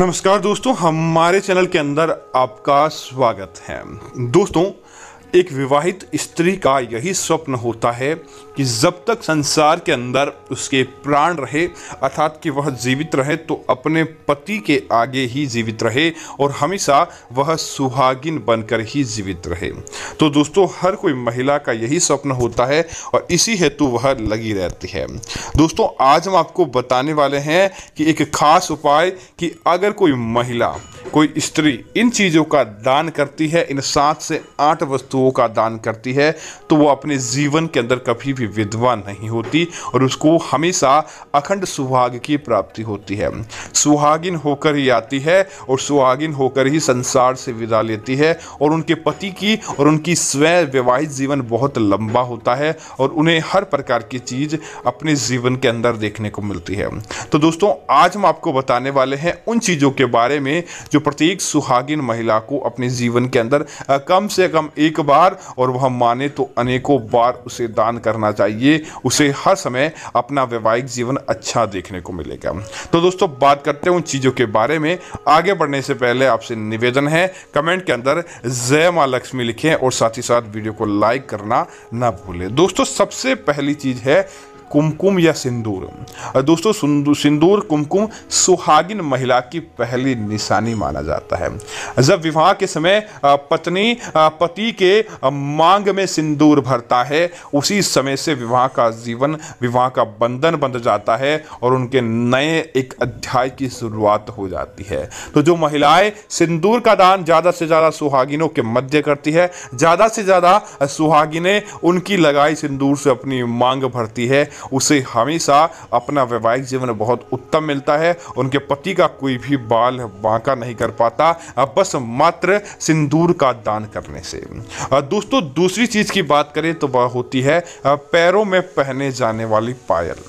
नमस्कार दोस्तों हमारे चैनल के अंदर आपका स्वागत है दोस्तों एक विवाहित स्त्री का यही स्वप्न होता है कि जब तक संसार के अंदर उसके प्राण रहे अर्थात कि वह जीवित रहे तो अपने पति के आगे ही जीवित रहे और हमेशा वह सुहागिन बनकर ही जीवित रहे तो दोस्तों हर कोई महिला का यही स्वप्न होता है और इसी हेतु वह लगी रहती है दोस्तों आज हम आपको बताने वाले हैं कि एक खास उपाय कि अगर कोई महिला कोई स्त्री इन चीज़ों का दान करती है इन सात से आठ वस्तुओं का दान करती है तो वो अपने जीवन के अंदर कभी भी विधवा नहीं होती और उसको हमेशा अखंड सुहाग की प्राप्ति होती है सुहागिन होकर ही आती है और सुहागिन होकर ही संसार से विदा लेती है और उनके पति की और उनकी स्वयं वैवाहिक जीवन बहुत लंबा होता है और उन्हें हर प्रकार की चीज़ अपने जीवन के अंदर देखने को मिलती है तो दोस्तों आज हम आपको बताने वाले हैं उन चीज़ों के बारे में जो जो प्रत्येक सुहागिन महिला को अपने जीवन के अंदर कम से कम एक बार और वह माने तो अनेकों बार उसे दान करना चाहिए उसे हर समय अपना वैवाहिक जीवन अच्छा देखने को मिलेगा तो दोस्तों बात करते हैं उन चीज़ों के बारे में आगे बढ़ने से पहले आपसे निवेदन है कमेंट के अंदर जय माँ लक्ष्मी लिखें और साथ ही साथ वीडियो को लाइक करना ना भूलें दोस्तों सबसे पहली चीज़ है कुमकुम या सिंदूर दोस्तों सिंदूर कुमकुम सुहागिन महिला की पहली निशानी माना जाता है जब विवाह के समय पत्नी पति के मांग में सिंदूर भरता है उसी समय से विवाह का जीवन विवाह का बंधन बंध जाता है और उनके नए एक अध्याय की शुरुआत हो जाती है तो जो महिलाएं सिंदूर का दान ज़्यादा से ज़्यादा सुहागिनों के मध्य करती है ज़्यादा से ज़्यादा सुहागिने उनकी लगाई सिंदूर से अपनी मांग भरती है उसे हमेशा अपना वैवाहिक जीवन बहुत उत्तम मिलता है उनके पति का कोई भी बाल बांका नहीं कर पाता बस मात्र सिंदूर का दान करने से दोस्तों दूसरी चीज़ की बात करें तो वह होती है पैरों में पहने जाने वाली पायल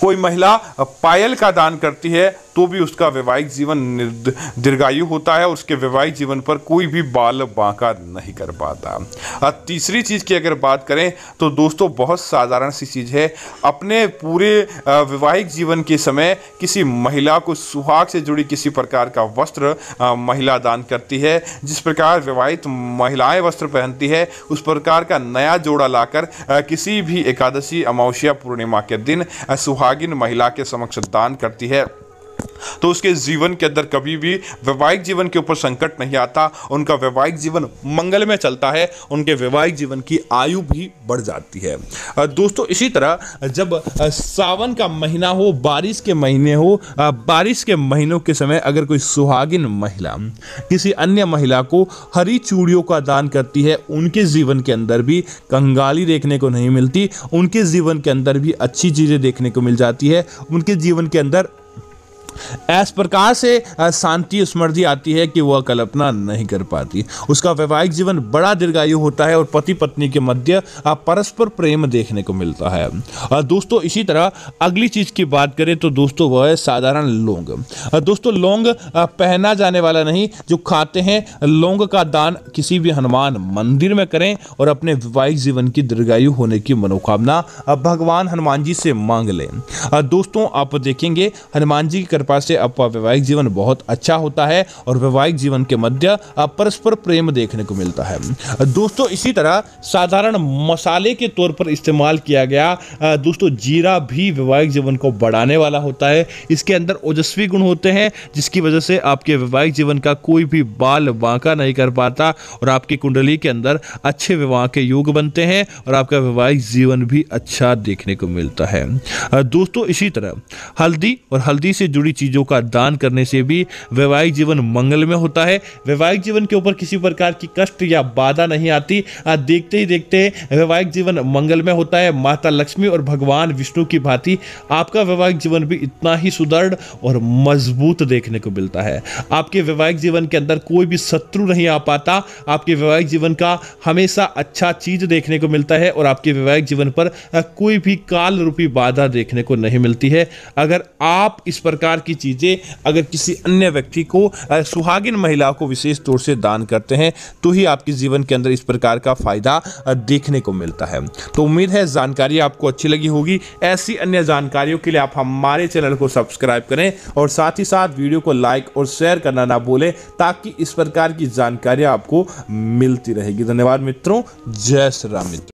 कोई महिला पायल का दान करती है तो भी उसका वैवाहिक जीवन दीर्घायु होता है और उसके वैवाहिक जीवन पर कोई भी बाल बांका नहीं कर पाता और तीसरी चीज़ की अगर बात करें तो दोस्तों बहुत साधारण सी चीज़ है अपने पूरे वैवाहिक जीवन के समय किसी महिला को सुहाग से जुड़ी किसी प्रकार का वस्त्र महिला दान करती है जिस प्रकार विवाहित महिलाएं वस्त्र पहनती है उस प्रकार का नया जोड़ा लाकर किसी भी एकादशी अमावस्या पूर्णिमा के दिन सुहागिन महिला के समक्ष दान करती है तो उसके जीवन के अंदर कभी भी वैवाहिक जीवन के ऊपर संकट नहीं आता उनका वैवाहिक जीवन मंगल में चलता है उनके वैवाहिक जीवन की आयु भी बढ़ जाती है दोस्तों इसी तरह जब सावन का महीना हो बारिश के महीने हो बारिश के महीनों के समय अगर कोई सुहागिन महिला किसी अन्य महिला को हरी चूड़ियों का दान करती है उनके जीवन के अंदर भी कंगाली देखने को नहीं मिलती उनके जीवन के अंदर भी अच्छी चीज़ें देखने को मिल जाती है उनके जीवन के अंदर इस प्रकार से शांति स्मृति आती है कि वह कल्पना नहीं कर पाती उसका वैवाहिक जीवन बड़ा दीर्घायु होता है और पति पत्नी के मध्य परस्पर प्रेम देखने को मिलता है और दोस्तों इसी तरह अगली चीज की बात करें तो दोस्तों वह है साधारण लौंग दोस्तों लौंग पहना जाने वाला नहीं जो खाते हैं लौंग का दान किसी भी हनुमान मंदिर में करें और अपने वैवाहिक जीवन की दीर्घायु होने की मनोकामना भगवान हनुमान जी से मांग लें दोस्तों आप देखेंगे हनुमान जी की कृपा कृपा से आपका वैवाहिक जीवन बहुत अच्छा होता है और वैवाहिक जीवन के मध्य आप परस्पर प्रेम देखने को मिलता है दोस्तों इसी तरह साधारण मसाले के तौर पर इस्तेमाल किया गया दोस्तों जीरा भी वैवाहिक जीवन को बढ़ाने वाला होता है इसके अंदर ओजस्वी गुण होते हैं जिसकी वजह से आपके वैवाहिक जीवन का कोई भी बाल बांका नहीं कर पाता और आपकी कुंडली के अंदर अच्छे विवाह के योग बनते हैं और आपका वैवाहिक जीवन भी अच्छा देखने को मिलता है दोस्तों इसी तरह हल्दी और हल्दी से जुड़ी चीज़ों का दान करने से भी वैवाहिक जीवन मंगल में होता है वैवाहिक जीवन के ऊपर किसी प्रकार की कष्ट या बाधा नहीं आती देखते ही देखते वैवाहिक जीवन मंगल में होता है माता लक्ष्मी और भगवान विष्णु की भांति आपका वैवाहिक जीवन भी इतना ही सुदृढ़ और मजबूत देखने को मिलता है आपके वैवाहिक जीवन के अंदर कोई भी शत्रु नहीं आ पाता आपके वैवाहिक जीवन का हमेशा अच्छा चीज देखने को मिलता है और आपके वैवाहिक जीवन पर कोई भी काल रूपी बाधा देखने को नहीं मिलती है अगर आप इस प्रकार की चीज़ें अगर किसी अन्य व्यक्ति को सुहागिन महिला को विशेष तौर से दान करते हैं तो ही आपके जीवन के अंदर इस प्रकार का फ़ायदा देखने को मिलता है तो उम्मीद है जानकारी आपको अच्छी लगी होगी ऐसी अन्य जानकारियों के लिए आप हमारे चैनल को सब्सक्राइब करें और साथ ही साथ वीडियो को लाइक और शेयर करना ना भूलें ताकि इस प्रकार की जानकारियाँ आपको मिलती रहेगी धन्यवाद मित्रों जय श्री राम मित्र